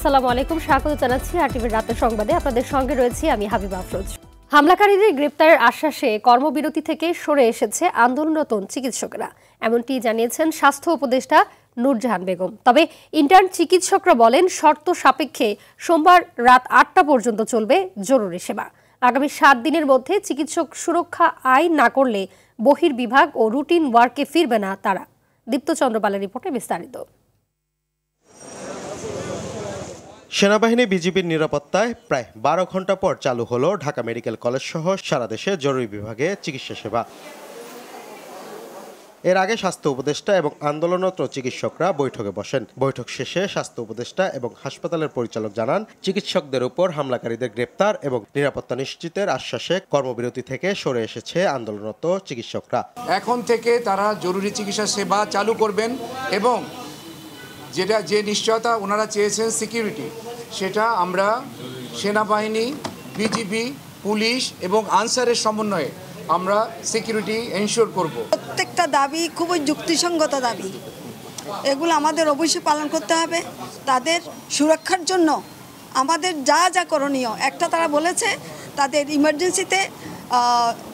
আসসালামু আলাইকুম স্বাগত জানাচ্ছি আরটিভির রাতের সংবাদে আপনাদের সঙ্গে রয়েছি আমি হাবিব আফরোজ হামলাকারীদের গ্রেপ্তারের আশ্বাসে কর্মবিরতি থেকে সরে এসেছে আন্দোলনরত চিকিৎসকেরা এমনটি জানিয়েছেন স্বাস্থ্য উপদেষ্টা নূরজাহান বেগম তবে ইন্টার্ন চিকিৎসকরা বলেন শর্ত সাপেক্ষে সোমবার রাত আটটা পর্যন্ত চলবে জরুরি সেবা আগামী সাত দিনের মধ্যে চিকিৎসক সুরক্ষা আইন না করলে বহির্বিভাগ ও রুটিন ওয়ার্কে ফিরবে না তারা দীপ্ত চন্দ্রপালের রিপোর্টে বিস্তারিত সেনাবাহিনী বিজিবির নিরাপত্তায় প্রায় বারো ঘন্টা পর চালু হলো ঢাকা মেডিকেল কলেজ সহ সারা দেশে জরুরি বিভাগে চিকিৎসা সেবা এর আগে স্বাস্থ্য উপদেষ্টা এবং আন্দোলনরত চিকিৎসকরা বৈঠকে বসেন বৈঠক শেষে স্বাস্থ্য উপদেষ্টা এবং হাসপাতালের পরিচালক জানান চিকিৎসকদের উপর হামলাকারীদের গ্রেপ্তার এবং নিরাপত্তা নিশ্চিতের আশ্বাসে কর্মবিরতি থেকে সরে এসেছে আন্দোলনরত চিকিৎসকরা এখন থেকে তারা জরুরি চিকিৎসা সেবা চালু করবেন এবং যেটা যে নিশ্চয়তা ওনারা চেয়েছেন সিকিউরিটি সেটা আমরা সেনাবাহিনী বিজিবি পুলিশ এবং আনসারের সমন্বয়ে আমরা সিকিউরিটি এনশোর করব প্রত্যেকটা দাবি খুবই যুক্তিসঙ্গত দাবি এগুলো আমাদের অবশ্যই পালন করতে হবে তাদের সুরক্ষার জন্য আমাদের যা যা করণীয় একটা তারা বলেছে তাদের ইমার্জেন্সিতে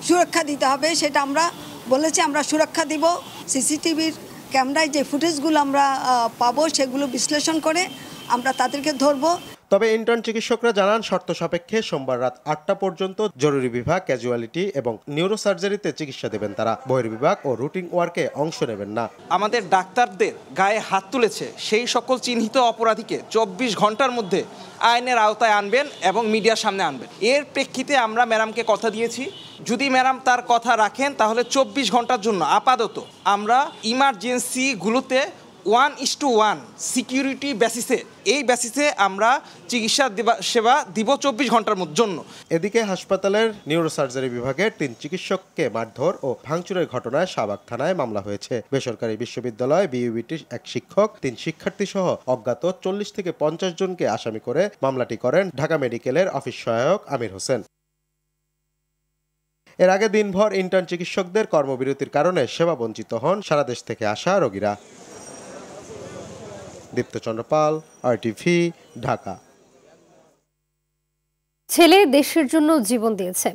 সুরক্ষা দিতে হবে সেটা আমরা বলেছি আমরা সুরক্ষা দিব সিসিটিভির ক্যামেরায় যে ফুটেজগুলো আমরা পাবো সেগুলো বিশ্লেষণ করে আমরা তাদেরকে ধরবো তবে ইন্টার্ন চিকিৎসকরা জানান শর্ত সাপেক্ষে সোমবার রাত আটটা পর্যন্ত জরুরি বিভাগ ক্যাজুয়ালিটি এবং নিউরোসার্জারিতে চিকিৎসা দেবেন তারা বহির্বিভাগ ও রুটিন ওয়ার্কে অংশ নেবেন না আমাদের ডাক্তারদের গায়ে হাত তুলেছে সেই সকল চিহ্নিত অপরাধীকে চব্বিশ ঘন্টার মধ্যে আইনের আওতায় আনবেন এবং মিডিয়ার সামনে আনবেন এর প্রেক্ষিতে আমরা ম্যাডামকে কথা দিয়েছি যদি ম্যাডাম তার কথা রাখেন তাহলে চব্বিশ ঘন্টার জন্য আপাতত আমরা ইমার্জেন্সিগুলোতে one is to one security বেসিসে এই বেসিসে আমরা চিকিৎসা সেবা দিব চব্বিশ ঘন্টার জন্য এদিকে হাসপাতালের নিউরোসার্জারি বিভাগের তিন চিকিৎসককে মারধর ও ভাঙচুরের ঘটনায় শাহবাগ থানায় মামলা হয়েছে বেসরকারি বিশ্ববিদ্যালয় বিইউবিটির এক শিক্ষক তিন শিক্ষার্থী সহ অজ্ঞাত চল্লিশ থেকে পঞ্চাশ জনকে আসামি করে মামলাটি করেন ঢাকা মেডিকেলের অফিস সহায়ক আমির হোসেন এর আগে দিনভর ইন্টার্ন চিকিৎসকদের কর্মবিরতির কারণে সেবা বঞ্চিত হন সারা দেশ থেকে আসা রোগীরা দীপ্তচন্দ্র পাল আরটিভি ঢাকা ছেলে দেশের জন্য জীবন দিয়েছে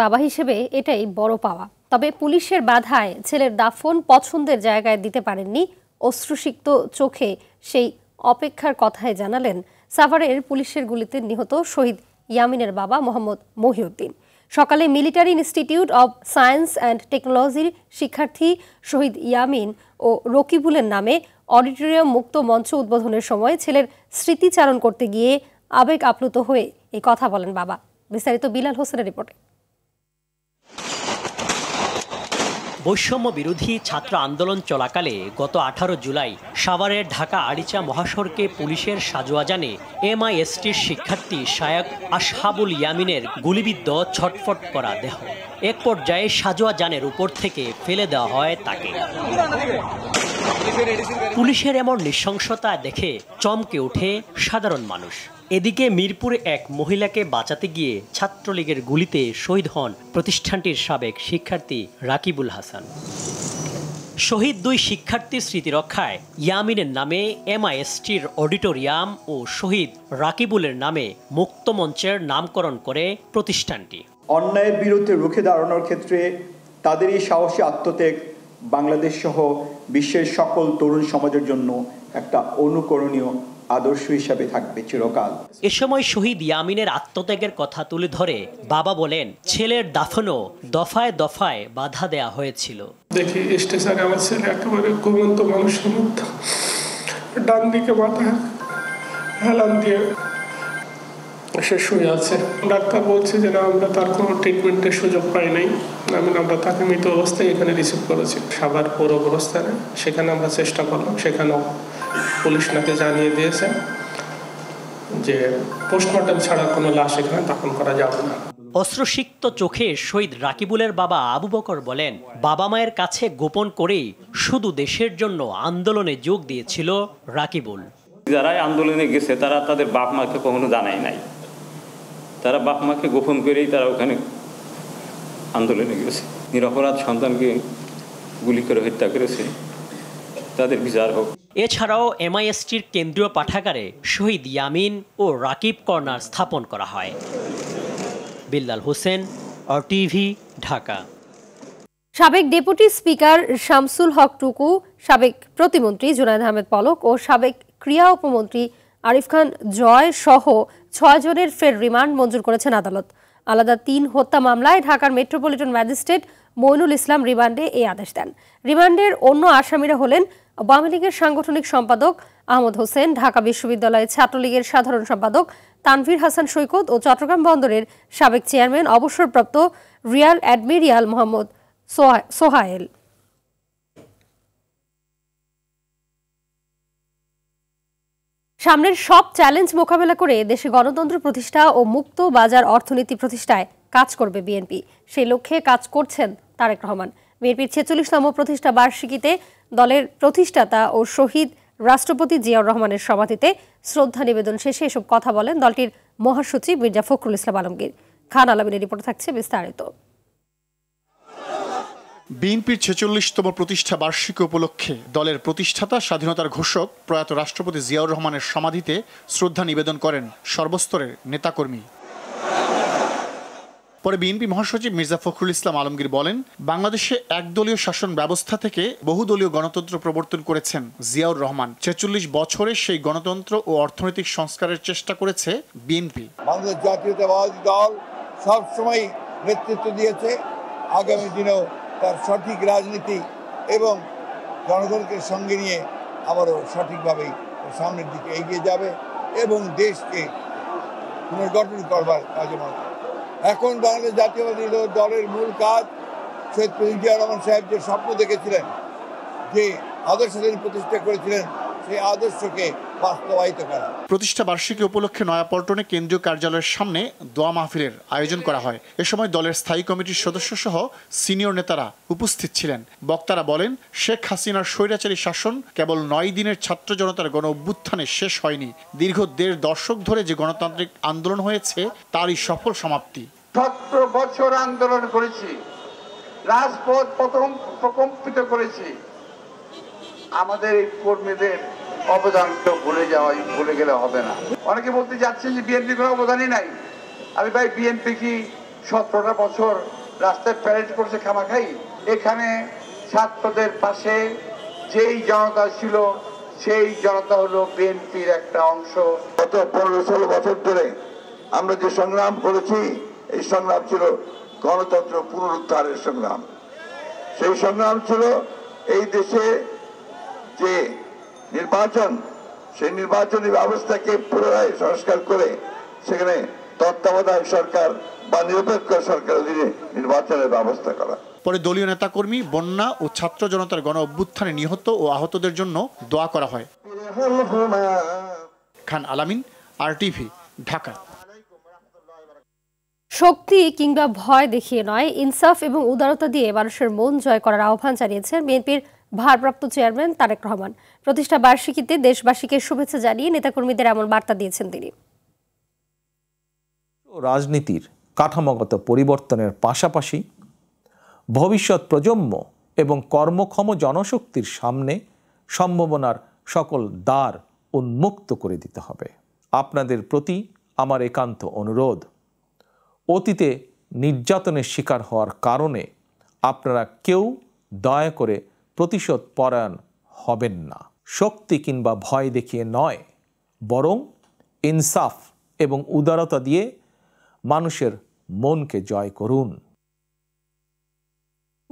বাবা হিসেবে এটাই বড় পাওয়া তবে পুলিশের বাধায় ছেলের দাফন পছন্দের জায়গায় দিতে পারেননি অশ্রুসিক্ত চোখে সেই অপেক্ষার কথায় জানালেন সাভারের পুলিশের গুলিতে নিহত শহীদ ইয়ামিনের বাবা মোহাম্মদ মহিউদ্দিন সকালে military institute of science and টেকনোলজির শিক্ষার্থী শহীদ ইয়ামিন ও রকিবুলের নামে অডিটোরিয়াম মুক্ত মঞ্চ উদ্বোধনের সময় ছেলের স্মৃতিচারণ করতে গিয়ে আবেগ আপ্লুত হয়ে এই কথা বলেন বাবা বিস্তারিত বিলাল হোসেনের রিপোর্টে বৈষম্য বিরোধী ছাত্র আন্দোলন চলাকালে গত আঠারো জুলাই সাভারের ঢাকা আরিচা মহাসড়কে পুলিশের সাজোয়া জানে এমআইএসটির শিক্ষার্থী শায়ক আসহাবুল ইয়ামিনের গুলিবিদ্ধ ছটফট করা দেহ এক পর্যায়ে সাজোয়া যানের উপর থেকে ফেলে দেওয়া হয় তাকে পুলিশের এমন নৃশংসতা দেখে চমকে ওঠে সাধারণ মানুষ এদিকে মিরপুরে এক মহিলাকে বাঁচাতে গিয়ে ছাত্রলীগের গুলিতে শহীদ হন প্রতিষ্ঠানটির সাবেক শিক্ষার্থী রাকিবুল হাসান শহীদ দুই শিক্ষার্থীর স্মৃতি রক্ষায় ইয়ামিনের নামে এমআইএসটির অডিটোরিয়াম ও শহীদ রাকিবুলের নামে মুক্তমঞ্চের নামকরণ করে প্রতিষ্ঠানটি অন্যায়ের বিরুদ্ধে রুখে দাঁড়ানোর ক্ষেত্রে তাদের এই সাহসী আত্মত্যাগ বাংলাদেশ সহ বিশ্বের সকল তরুণ সমাজের জন্য একটা অনুকরণীয় আদর্শ হিসাবে থাকবে চিরকাল এ সময় শহীদ ইয়ামিনের আত্মত্যাগের কথা তুলে ধরে বাবা বলেন ছেলের দাফনও দফায় দফায় বাধা দেয়া হয়েছিল দেখি স্টেশনে আমার ছেলে একেবারে ঘুমন্ত মানুষের মধ্যে ডান দিকে মাথা হেলান দিয়ে সে শুয়ে আছে ডাক্তার বলছে যে না আমরা তার কোনো ট্রিটমেন্টের সুযোগ পাই নাই আমি মানে আমরা তাকে মৃত অবস্থায় এখানে রিসিভ করেছি সাভার পৌর অবস্থানে সেখানে আমরা চেষ্টা করলাম সেখানেও পুলিশ নাকি জানিয়ে দিয়েছে যে পোস্টমর্টম ছাড়া কোনো লাশ এখানে দাফন করা যাবে না অস্ত্রসিক্ত চোখে শহীদ রাকিবুলের বাবা আবু বকর বলেন বাবা মায়ের কাছে গোপন করেই শুধু দেশের জন্য আন্দোলনে যোগ দিয়েছিল রাকিবুল যারা আন্দোলনে গেছে তারা তাদের বাপ মাকে কখনো জানায় নাই তারা বাপ মাকে গোপন করেই তারা ওখানে আন্দোলনে গেছে নিরপরাধ সন্তানকে গুলি করে হত্যা করেছে তাদের বিচার হোক এছাড়াও এমআইএসটির কেন্দ্রীয় পাঠাগারে শহীদ ইয়ামিন ও রাকিব কর্নার স্থাপন করা হয় বিল্লাল হোসেন আর টিভি ঢাকা সাবেক ডেপুটি স্পিকার শামসুল হক টুকু সাবেক প্রতিমন্ত্রী জুনায়দ আহমেদ পলক ও সাবেক ক্রিয়া উপমন্ত্রী আরিফ খান জয় সহ ছয়জনের ফের রিমান্ড মঞ্জুর করেছেন আদালত আলাদা তিন হত্যা মামলায় ঢাকার মেট্রোপলিটন ম্যাজিস্ট্রেট মইনুল ইসলাম রিমান্ডে এই আদেশ দেন রিমান্ডের অন্য আসামিরা হলেন আওয়ামী লীগের সাংগঠনিক সম্পাদক আহমদ হোসেন ঢাকা বিশ্ববিদ্যালয়ের ছাত্রলীগের সাধারণ সম্পাদক তানভীর হাসান সৈকত ও চট্টগ্রাম বন্দরের সাবেক চেয়ারম্যান অবসরপ্রাপ্ত রিয়াল অ্যাডমিরিয়াল মোহাম্মদ সোহায়েল সামনের সব চ্যালেঞ্জ মোকাবেলা করে দেশে গণতন্ত্র প্রতিষ্ঠা ও মুক্ত বাজার অর্থনীতি প্রতিষ্ঠায় কাজ করবে বিএনপি সেই লক্ষ্যে কাজ করছেন তারেক রহমান বিএনপির ছেচল্লিশতম প্রতিষ্ঠা বার্ষিকীতে দলের প্রতিষ্ঠাতা ও শহীদ রাষ্ট্রপতি জিয়াউর রহমানের সমাধিতে শ্রদ্ধা নিবেদন শেষে এসব কথা বলেন দলটির মহাসচিব মির্জা ফখরুল ইসলাম আলমগীর খান আলমিনের রিপোর্ট থাকছে বিস্তারিত বিএনপির ছেচল্লিশতম প্রতিষ্ঠা বার্ষিকী উপলক্ষে দলের প্রতিষ্ঠাতা স্বাধীনতার ঘোষক প্রয়াত রাষ্ট্রপতি জিয়াউর রহমানের সমাধিতে শ্রদ্ধা নিবেদন করেন সর্বস্তরের নেতাকর্মী পরে বিএনপি মহাসচিব মির্জা ফখরুল ইসলাম আলমগীর বলেন বাংলাদেশে একদলীয় শাসন ব্যবস্থা থেকে বহুদলীয় গণতন্ত্র প্রবর্তন করেছেন জিয়াউর রহমান ছেচল্লিশ বছরে সেই গণতন্ত্র ও অর্থনৈতিক সংস্কারের চেষ্টা করেছে বিএনপি বাংলাদেশ জাতীয়তাবাদী দল সবসময় নেতৃত্ব দিয়েছে আগামী দিনেও তার সঠিক রাজনীতি এবং জনগণকে সঙ্গে নিয়ে আবারও সঠিকভাবেই সামনের দিকে এগিয়ে যাবে এবং দেশকে পুনর্গঠন করবার কাজে মনে এখন বাংলাদেশ জাতীয়বাদী দলের মূল কাজ সৈয়দ প্রেসিড রহমান সাহেব যে স্বপ্ন দেখেছিলেন যে আদর্শ প্রতিষ্ঠা করেছিলেন সেই আদর্শকে বাস্তবায়িত করা প্রতিষ্ঠা বার্ষিকী উপলক্ষে নয়াপল্টনে কেন্দ্রীয় কার্যালয়ের সামনে দোয়া মাহফিলের আয়োজন করা হয় এ সময় দলের স্থায়ী কমিটির সদস্য সহ সিনিয়র নেতারা উপস্থিত ছিলেন বক্তারা বলেন শেখ হাসিনার স্বৈরাচারী শাসন কেবল নয় দিনের ছাত্র জনতার গণ অভ্যুত্থানে শেষ হয়নি দীর্ঘ দেড় দশক ধরে যে গণতান্ত্রিক আন্দোলন হয়েছে তারই সফল সমাপ্তি সত্তর বছর আন্দোলন করেছি রাজপথ প্রকম্পিত করেছি আমাদের এই কর্মীদের অবদান তো ভুলে যাওয়াই ভুলে গেলে হবে না অনেকে বলতে যাচ্ছে যে বিএনপি কোনো অবদানই নাই আমি ভাই বিএনপি কি সতেরোটা বছর রাস্তায় প্যারেড করছে খামাখাই এখানে ছাত্রদের পাশে যেই জনতা ছিল সেই জনতা হলো বিএনপির একটা অংশ গত পনেরো ষোলো বছর ধরে আমরা যে সংগ্রাম করেছি এই সংগ্রাম ছিল গণতন্ত্র পুনরুদ্ধারের সংগ্রাম সেই সংগ্রাম ছিল এই দেশে যে নির্বাচন সেই নির্বাচনী ব্যবস্থাকে পুনরায় সংস্কার করে সেখানে তত্ত্বাবধায়ক সরকার বা নিরপেক্ষ সরকার অধীনে নির্বাচনের ব্যবস্থা করা পরে দলীয় নেতাকর্মী বন্যা ও ছাত্র জনতার গণ অভ্যুত্থানে নিহত ও আহতদের জন্য দোয়া করা হয় খান আলামিন আর ঢাকা শক্তি কিংবা ভয় দেখিয়ে নয় ইনসাফ এবং উদারতা দিয়ে মানুষের মন জয় করার আহ্বান জানিয়েছেন বিএনপির ভারপ্রাপ্ত চেয়ারম্যান তারেক রহমান প্রতিষ্ঠা বার্ষিকীতে দেশবাসীকে শুভেচ্ছা জানিয়ে নেতাকর্মীদের এমন বার্তা দিয়েছেন তিনি রাজনীতির কাঠামোগত পরিবর্তনের পাশাপাশি ভবিষ্যৎ প্রজন্ম এবং কর্মক্ষম জনশক্তির সামনে সম্ভাবনার সকল দ্বার উন্মুক্ত করে দিতে হবে আপনাদের প্রতি আমার একান্ত অনুরোধ অতীতে নির্যাতনের শিকার হওয়ার কারণে আপনারা কেউ দয়া করে প্রতিশোধ পরায়ণ হবেন না শক্তি কিংবা ভয় দেখিয়ে নয় বরং ইনসাফ এবং উদারতা দিয়ে মানুষের মনকে জয় করুন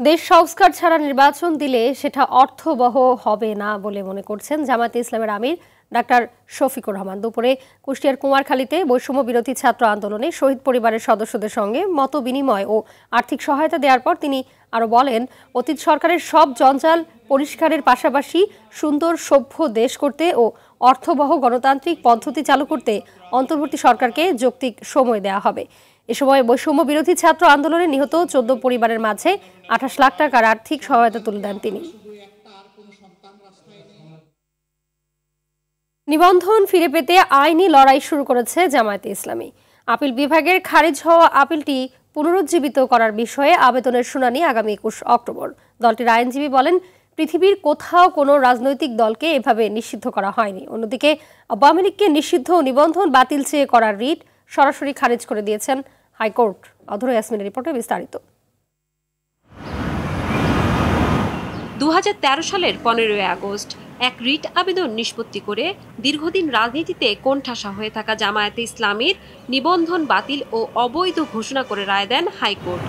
দেশ সংস্কার ছাড়া নির্বাচন দিলে সেটা অর্থবহ হবে না বলে মনে করছেন জামাতে ইসলামের আমির ডাক্তার শফিকুর রহমান দুপুরে কুষ্টিয়ার কুমারখালীতে বৈষম্য বিরোধী ছাত্র আন্দোলনে শহীদ পরিবারের সদস্যদের সঙ্গে মত বিনিময় ও আর্থিক সহায়তা দেওয়ার পর তিনি আরও বলেন অতীত সরকারের সব জঞ্জাল পরিষ্কারের পাশাপাশি সুন্দর সভ্য দেশ করতে ও অর্থবহ গণতান্ত্রিক পদ্ধতি চালু করতে অন্তর্বর্তী সরকারকে যৌক্তিক সময় দেওয়া হবে এ সময় বৈষম্য বিরোধী ছাত্র আন্দোলনে নিহত চোদ্দ পরিবারের মাঝে আঠাশ লাখ টাকার আর্থিক সহায়তা তুলে দেন তিনি নিবন্ধন ফিরে পেতে আইনি লড়াই শুরু করেছে জামায়াতে ইসলামী আপিল বিভাগের খারিজ হওয়া আপিলটি পুনরুজ্জীবিত করার বিষয়ে আবেদনের শুনানি আগামী একুশ অক্টোবর দলটির আইনজীবী বলেন পৃথিবীর কোথাও কোনো রাজনৈতিক দলকে এভাবে নিষিদ্ধ করা হয়নি অন্যদিকে আওয়ামী লীগকে নিষিদ্ধ নিবন্ধন বাতিল চেয়ে করার রিট সরাসরি খারিজ করে দিয়েছেন হাইকোর্ট অধর ইয়াসমিনের রিপোর্টে বিস্তারিত দু সালের পনেরোই আগস্ট এক রিট আবেদন নিষ্পত্তি করে দীর্ঘদিন রাজনীতিতে কোণঠাসা হয়ে থাকা জামায়াতে ইসলামীর নিবন্ধন বাতিল ও অবৈধ ঘোষণা করে রায় দেন হাইকোর্ট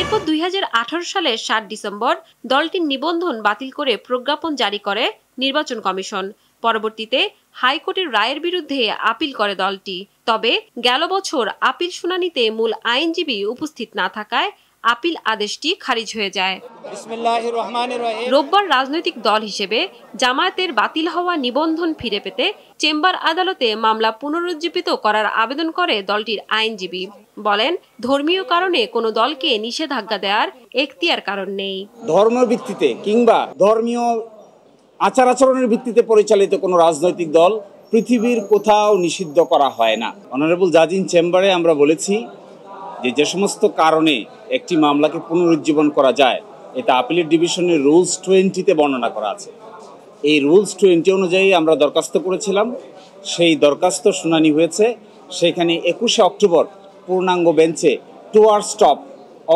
এরপর দুই সালের সাত ডিসেম্বর দলটির নিবন্ধন বাতিল করে প্রজ্ঞাপন জারি করে নির্বাচন কমিশন পরবর্তীতে হাইকোর্টের রায়ের বিরুদ্ধে আপিল করে দলটি তবে গেল বছর আপিল শুনানিতে মূল আইনজীবী উপস্থিত না থাকায় আপিল আদেশটি খারিজ হয়ে যায় রোববার রাজনৈতিক দল হিসেবে জামায়াতের বাতিল হওয়া নিবন্ধন ফিরে পেতে চেম্বার আদালতে মামলা পুনরুজ্জীবিত করার আবেদন করে দলটির আইনজীবী বলেন ধর্মীয় কারণে কোনো দলকে নিষেধাজ্ঞা দেওয়ার এখতিয়ার কারণ নেই ধর্ম ভিত্তিতে কিংবা ধর্মীয় আচার আচরণের ভিত্তিতে পরিচালিত কোনো রাজনৈতিক দল পৃথিবীর কোথাও নিষিদ্ধ করা হয় না অনারেবল জাজিন চেম্বারে আমরা বলেছি যে যে সমস্ত কারণে একটি মামলাকে পুনরুজ্জীবন করা যায় এটা আপিলের ডিভিশনের রুলস টোয়েন্টিতে বর্ণনা করা আছে এই রুলস টোয়েন্টি অনুযায়ী আমরা দরখাস্ত করেছিলাম সেই দরখাস্ত শুনানি হয়েছে সেখানে একুশে অক্টোবর পূর্ণাঙ্গ বেঞ্চে টু আর স্টপ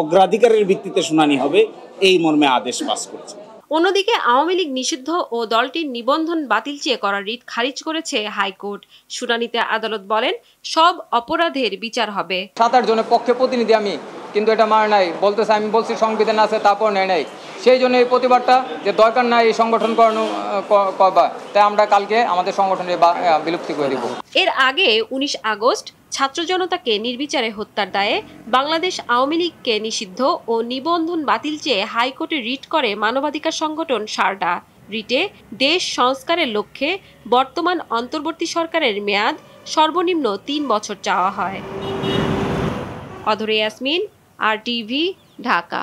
অগ্রাধিকারের ভিত্তিতে শুনানি হবে এই মর্মে আদেশ পাস করছে অন্যদিকে আওয়ামী লীগ নিষিদ্ধ ও দলটির নিবন্ধন বাতিল চেয়ে করা রিট খারিজ করেছে হাইকোর্ট শুনানিতে আদালত বলেন সব অপরাধের বিচার হবে সাত আট জনের পক্ষে প্রতিনিধি আমি কিন্তু এটা মার নাই বলতেছে আমি বলছি সংবিধান আছে তারপর নেয় নাই সেই জন্য এই প্রতিবাদটা যে দরকার নাই এই সংগঠন করানো করবা তাই আমরা কালকে আমাদের সংগঠনের বিলুপ্তি করে দেব এর আগে উনিশ আগস্ট ছাত্র জনতাকে নির্বিচারে হত্যার দায়ে বাংলাদেশ আওয়ামী লীগকে নিষিদ্ধ ও নিবন্ধন বাতিল চেয়ে হাইকোর্টে রিট করে মানবাধিকার সংগঠন সারডা রিটে দেশ সংস্কারের লক্ষ্যে বর্তমান অন্তর্বর্তী সরকারের মেয়াদ সর্বনিম্ন তিন বছর চাওয়া হয় অধরে ইয়াসমিন আর টিভি ঢাকা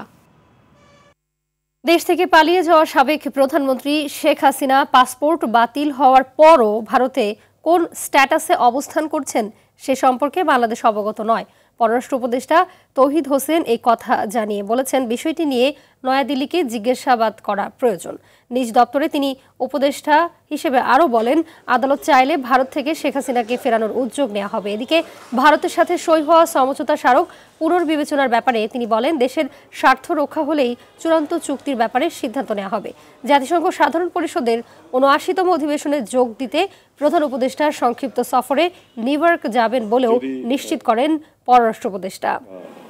দেশ থেকে পালিয়ে যাওয়া সাবেক প্রধানমন্ত্রী শেখ হাসিনা পাসপোর্ট বাতিল হওয়ার পরও ভারতে কোন স্ট্যাটাসে অবস্থান করছেন সে সম্পর্কে বাংলাদেশ অবগত নয় পররাষ্ট্র উপদেষ্টা তৌহিদ হোসেন এই কথা জানিয়ে বলেছেন বিষয়টি নিয়ে নয়াদিল্লিকে জিজ্ঞাসাবাদ করা প্রয়োজন নিজ দপ্তরে তিনি উপদেষ্টা হিসেবে আরও বলেন আদালত চাইলে ভারত থেকে শেখ হাসিনাকে ফেরানোর উদ্যোগ নেওয়া হবে এদিকে ভারতের সাথে সই হওয়া সমঝোতা স্মারক পুনর্বিবেচনার ব্যাপারে তিনি বলেন দেশের স্বার্থ রক্ষা হলেই চূড়ান্ত চুক্তির ব্যাপারে সিদ্ধান্ত নেওয়া হবে জাতিসংঘ সাধারণ পরিষদের উনআশিতম অধিবেশনে যোগ দিতে প্রধান উপদেষ্টার সংক্ষিপ্ত সফরে নিউইয়র্ক যাবেন বলেও নিশ্চিত করেন পররাষ্ট্র উপদেষ্টা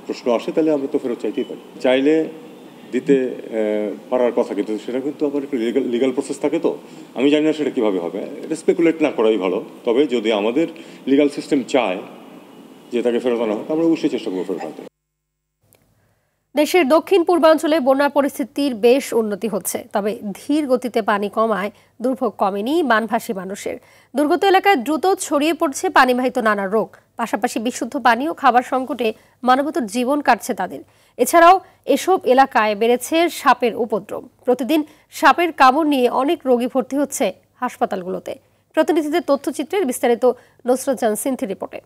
প্রশ্ন আসে তাহলে আমরা তো ফেরত চাইতেই পারি চাইলে দিতে পারার কথা কিন্তু সেটা কিন্তু আবার একটু লিগাল লিগাল প্রসেস থাকে তো আমি জানি না সেটা কীভাবে হবে এটা স্পেকুলেট না করাই ভালো তবে যদি আমাদের লিগাল সিস্টেম চায় যে তাকে ফেরত আনা হয় আমরা অবশ্যই চেষ্টা করবো ফেরত আনতে দেশের দক্ষিণ পূর্বাঞ্চলে বন্যার পরিস্থিতির বেশ উন্নতি হচ্ছে তবে ধীর গতিতে পানি কমায় দুর্ভোগ কমেনি বানভাসী মানুষের দুর্গত এলাকায় দ্রুত ছড়িয়ে পড়ছে পানিবাহিত নানা রোগ পাশাপাশি বিশুদ্ধ পানি ও খাবার সংকটে মানবতার জীবন কাটছে তাদের এছাড়াও এসব এলাকায় বেড়েছে সাপের উপদ্রব প্রতিদিন সাপের কামড় নিয়ে অনেক রোগী ভর্তি হচ্ছে হাসপাতালগুলোতে প্রতিনিধিদের তথ্যচিত্রের বিস্তারিত নসরত সিন্থি রিপোর্টে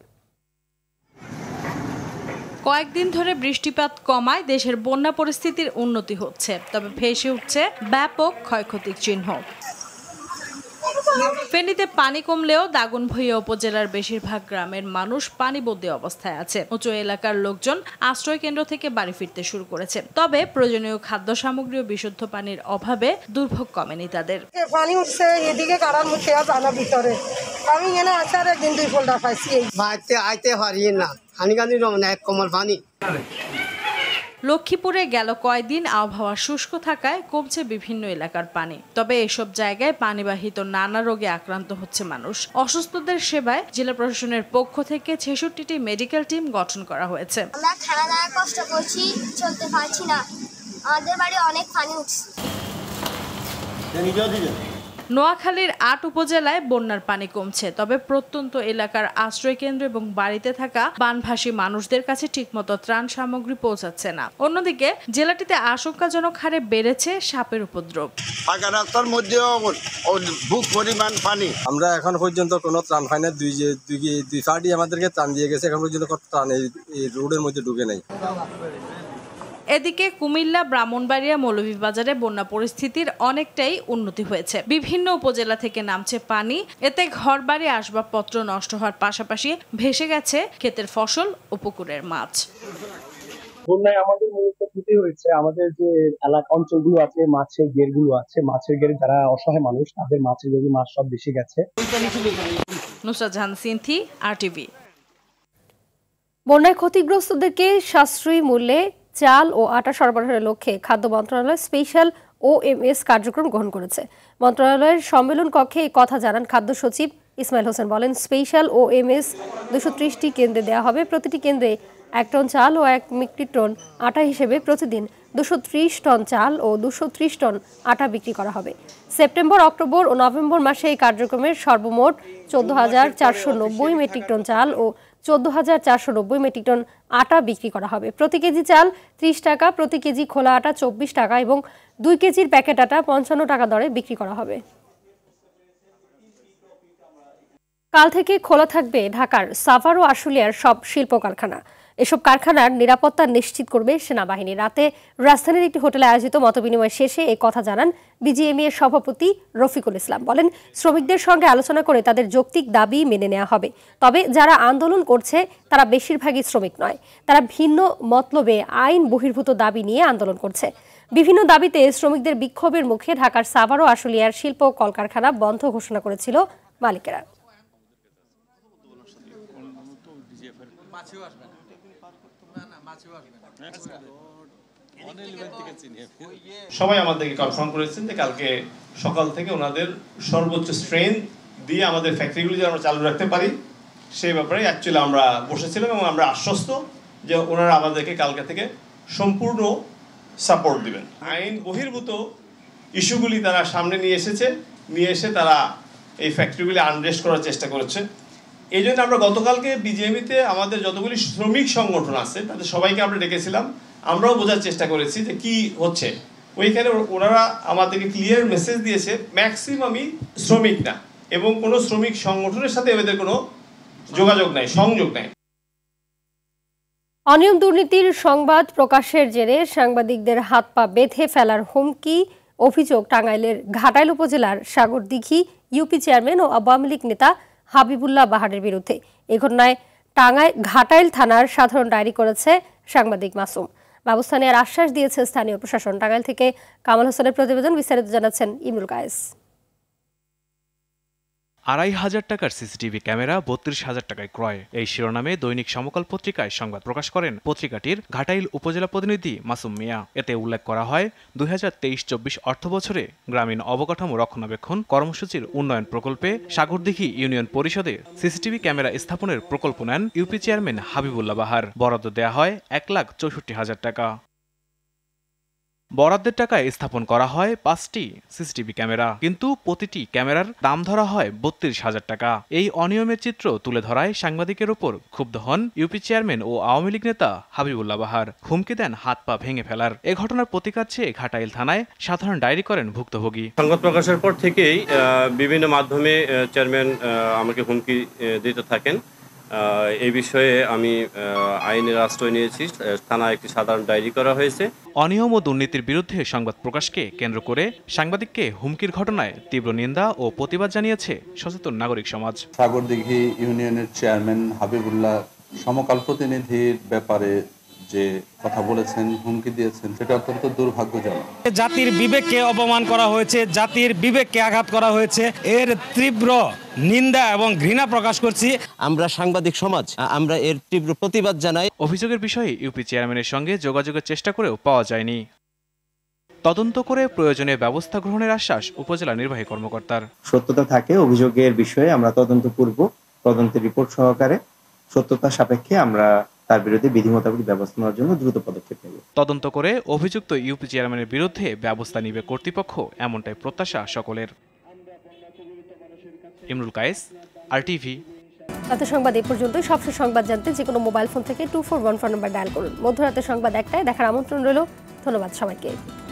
কয়েকদিন ধরে বৃষ্টিপাত কমায় দেশের বন্যা পরিস্থিতির উন্নতি হচ্ছে তবে ভেসে উঠছে ব্যাপক ক্ষয়ক্ষতির চিহ্ন ফেনীতে পানি কমলেও দাগনভূঞা উপজেলার বেশিরভাগ গ্রামের মানুষ পানি পানিবন্দী অবস্থায় আছে উঁচু এলাকার লোকজন আশ্রয় কেন্দ্র থেকে বাড়ি ফিরতে শুরু করেছে তবে প্রয়োজনীয় খাদ্য সামগ্রী ও বিশুদ্ধ পানির অভাবে দুর্ভোগ কমেনি তাদের পানি উঠছে এদিকে কারার মুখে জানা ভিতরে আমি এনে আসার একদিন দুই ফোল্ডা পাইছি আইতে আইতে পারি না হানিকান্দি রমনা এক কমল পানি লক্ষ্মীপুরে গেল কয়েকদিন আবহাওয়া শুষ্ক থাকায় কমছে বিভিন্ন এলাকার পানি তবে এসব জায়গায় পানিবাহিত নানা রোগে আক্রান্ত হচ্ছে মানুষ অসুস্থদের সেবায় জেলা প্রশাসনের পক্ষ থেকে ছেষট্টিটি মেডিকেল টিম গঠন করা হয়েছে আমরা খাওয়া দাওয়া কষ্ট করছি চলতে পারছি না আমাদের বাড়ি অনেক পানি উঠছে নোয়াখালীর আট উপজেলায় বন্যার পানি কমছে তবে প্রত্যন্ত এলাকার আশ্রয়কেন্দ্র এবং বাড়িতে থাকা বানভাসী মানুষদের কাছে ঠিকমতো ত্রাণ সামগ্রী পৌঁছাচ্ছে না অন্যদিকে জেলাটিতে আশঙ্কাজনক হারে বেড়েছে সাপের উপদ্রব রাস্তার মধ্যেও বুক পরিমাণ পানি আমরা এখন পর্যন্ত কোনো ত্রাণ হয় না দুই দুই পার্টি আমাদেরকে ত্রাণ দিয়ে গেছে এখন পর্যন্ত ত্রাণ এই রোডের মধ্যে ঢুকে নেই এদিকে কুমিল্লা ব্রাহ্মণবাড়িয়া মৌলভীবাজারে বন্যা পরিস্থিতির অনেকটাই উন্নতি হয়েছে বিভিন্ন উপজেলা থেকে নামছে পানি এতে ঘর বাড়ি আসবাবপত্র নষ্ট হওয়ার পাশাপাশি ভেসে গেছে ক্ষেতের ফসল ও পুকুরের মাছ বন্যায় আমাদের মূলত ক্ষতি হয়েছে আমাদের যে এলাকা অঞ্চলগুলো আছে মাছের গেরগুলো আছে মাছের গের যারা অসহায় মানুষ তাদের মাছের গেরি মাছ সব বেশি গেছে নুসরাত সিনথি আর টিভি বন্যায় ক্ষতিগ্রস্তদেরকে সাশ্রয়ী মূল্যে চাল ও আটা সরবরাহের লক্ষ্যে খাদ্য মন্ত্রণালয় স্পেশাল ওএমএস কার্যক্রম গ্রহণ করেছে মন্ত্রণালয়ের সম্মেলন কক্ষে এই কথা জানান খাদ্য সচিব ইসমাইল হোসেন বলেন স্পেশাল ওএমএস দুশো ত্রিশটি কেন্দ্রে দেওয়া হবে প্রতিটি কেন্দ্রে এক টন চাল ও এক মেট্রিক টন আটা হিসেবে প্রতিদিন দুশো টন চাল ও দুশো টন আটা বিক্রি করা হবে সেপ্টেম্বর অক্টোবর ও নভেম্বর মাসে এই কার্যক্রমের সর্বমোট চোদ্দ হাজার চারশো নব্বই মেট্রিক টন চাল ও চোদ্দ হাজার চারশো নব্বই মেট্রিক টন আটা বিক্রি করা হবে প্রতি কেজি চাল ত্রিশ টাকা প্রতি কেজি খোলা আটা চব্বিশ টাকা এবং দুই কেজির প্যাকেট আটা পঞ্চান্ন টাকা দরে বিক্রি করা হবে কাল থেকে খোলা থাকবে ঢাকার সাভার ও আশুলিয়ার সব শিল্প কারখানা এসব কারখানার নিরাপত্তা নিশ্চিত করবে সেনাবাহিনী রাতে রাজধানীর একটি হোটেলে আয়োজিত মতবিনিময় শেষে এই কথা জানান বিজিএমই এর সভাপতি রফিকুল ইসলাম বলেন শ্রমিকদের সঙ্গে আলোচনা করে তাদের যৌক্তিক দাবি মেনে নেওয়া হবে তবে যারা আন্দোলন করছে তারা বেশিরভাগই শ্রমিক নয় তারা ভিন্ন মতলবে আইন বহির্ভূত দাবি নিয়ে আন্দোলন করছে বিভিন্ন দাবিতে শ্রমিকদের বিক্ষোভের মুখে ঢাকার সাভার ও আশুলিয়ার শিল্প কলকারখানা বন্ধ ঘোষণা করেছিল মালিকেরা সবাই আমাদেরকে কনফার্ম করেছেন যে কালকে সকাল থেকে ওনাদের সর্বোচ্চ স্ট্রেন দিয়ে আমাদের ফ্যাক্টরিগুলি যেন আমরা চালু রাখতে পারি সেই ব্যাপারে অ্যাকচুয়ালি আমরা বসেছিলাম এবং আমরা আশ্বস্ত যে ওনারা আমাদেরকে কালকে থেকে সম্পূর্ণ সাপোর্ট দিবেন আইন বহির্ভূত ইস্যুগুলি তারা সামনে নিয়ে এসেছে নিয়ে এসে তারা এই ফ্যাক্টরিগুলি আনরেস্ট করার চেষ্টা করেছে এই জন্য আমরা গতকালকে বিজেপিতে আমাদের যতগুলি শ্রমিক সংগঠন আছে তাদের সবাইকে আমরা ডেকেছিলাম আমরাও বোঝার চেষ্টা করেছি যে কি হচ্ছে ওইখানে ওনারা আমাদেরকে ক্লিয়ার মেসেজ দিয়েছে ম্যাক্সিমামই শ্রমিক না এবং কোনো শ্রমিক সংগঠনের সাথে এদের কোনো যোগাযোগ নাই সংযোগ নাই অনিয়ম দুর্নীতির সংবাদ প্রকাশের জেরে সাংবাদিকদের হাত পা বেঁধে ফেলার হুমকি অভিযোগ টাঙ্গাইলের ঘাটাইল উপজেলার সাগরদীঘি ইউপি চেয়ারম্যান ও আওয়ামী লীগ নেতা হাবিবুল্লাহ বাহারের বিরুদ্ধে এ ঘটনায় টাঙ্গাই ঘাটাইল থানার সাধারণ ডায়েরি করেছে সাংবাদিক মাসুম ব্যবস্থা নেওয়ার আশ্বাস দিয়েছে স্থানীয় প্রশাসন টাঙ্গাইল থেকে কামাল হোসেনের প্রতিবেদন বিস্তারিত জানাচ্ছেন ইমরুল কায়েস আড়াই হাজার টাকার সিসিটিভি ক্যামেরা বত্রিশ হাজার টাকায় ক্রয় এই শিরোনামে দৈনিক সমকাল পত্রিকায় সংবাদ প্রকাশ করেন পত্রিকাটির ঘাটাইল উপজেলা প্রতিনিধি মাসুম মিয়া এতে উল্লেখ করা হয় দুই হাজার তেইশ চব্বিশ অর্থ বছরে গ্রামীণ অবকাঠামো রক্ষণাবেক্ষণ কর্মসূচির উন্নয়ন প্রকল্পে সাগরদিঘি ইউনিয়ন পরিষদে সিসিটিভি ক্যামেরা স্থাপনের প্রকল্প নেন ইউপি চেয়ারম্যান হাবিবুল্লাহ বাহার বরাদ্দ দেয়া হয় এক লাখ চৌষট্টি হাজার টাকা বরাদ্দের টাকায় স্থাপন করা হয় পাঁচটি সিসিটিভি ক্যামেরা কিন্তু প্রতিটি ক্যামেরার দাম ধরা হয় বত্রিশ হাজার টাকা এই অনিয়মের চিত্র তুলে ধরায় সাংবাদিকের ওপর ক্ষুব্ধ হন ইউপি চেয়ারম্যান ও আওয়ামী লীগ নেতা হাবিবুল্লাহ বাহার হুমকি দেন হাত পা ভেঙে ফেলার এ ঘটনার প্রতিকার চেয়ে ঘাটাইল থানায় সাধারণ ডায়েরি করেন ভুক্তভোগী সংবাদ প্রকাশের পর থেকেই বিভিন্ন মাধ্যমে চেয়ারম্যান আমাকে হুমকি দিতে থাকেন এই বিষয়ে আমি আইনের আশ্রয় নিয়েছি থানায় একটি সাধারণ ডায়েরি করা হয়েছে অনিয়ম ও দুর্নীতির বিরুদ্ধে সংবাদ প্রকাশকে কেন্দ্র করে সাংবাদিককে হুমকির ঘটনায় তীব্র নিন্দা ও প্রতিবাদ জানিয়েছে সচেতন নাগরিক সমাজ সাগরদিঘি ইউনিয়নের চেয়ারম্যান হাবিবুল্লাহ সমকাল প্রতিনিধির ব্যাপারে যে কথা বলেছেন হুমকি দিয়েছেন সেটা অত্যন্ত দুর্ভাগ্যজনক জাতির বিবেককে অপমান করা হয়েছে জাতির বিবেককে আঘাত করা হয়েছে এর তীব্র নিন্দা এবং ঘৃণা প্রকাশ করছি আমরা সাংবাদিক সমাজ আমরা এর তীব্র প্রতিবাদ জানাই অভিযোগের বিষয়ে ইউপি চেয়ারম্যানের সঙ্গে যোগাযোগের চেষ্টা করেও পাওয়া যায়নি তদন্ত করে প্রয়োজনীয় ব্যবস্থা গ্রহণের আশ্বাস উপজেলা নির্বাহী কর্মকর্তার সত্যতা থাকে অভিযোগের বিষয়ে আমরা তদন্ত করব তদন্তের রিপোর্ট সহকারে সত্যতা সাপেক্ষে আমরা তার বিরুদ্ধে বিধি মোতাবেক ব্যবস্থা নেওয়ার জন্য দ্রুত পদক্ষেপ নেবে তদন্ত করে অভিযুক্ত ইউপি চেয়ারম্যানের বিরুদ্ধে ব্যবস্থা নিবে কর্তৃপক্ষ এমনটাই প্রত্যাশা সকলের ইমরুল কায়েস আর টিভি সংবাদ এ পর্যন্ত সবশেষ সংবাদ জানতে যে কোনো মোবাইল ফোন থেকে two four one four number dial করুন মধ্যরাতে সংবাদ একটাই দেখার আমন্ত্রণ রইল ধন্যবাদ সবাইকে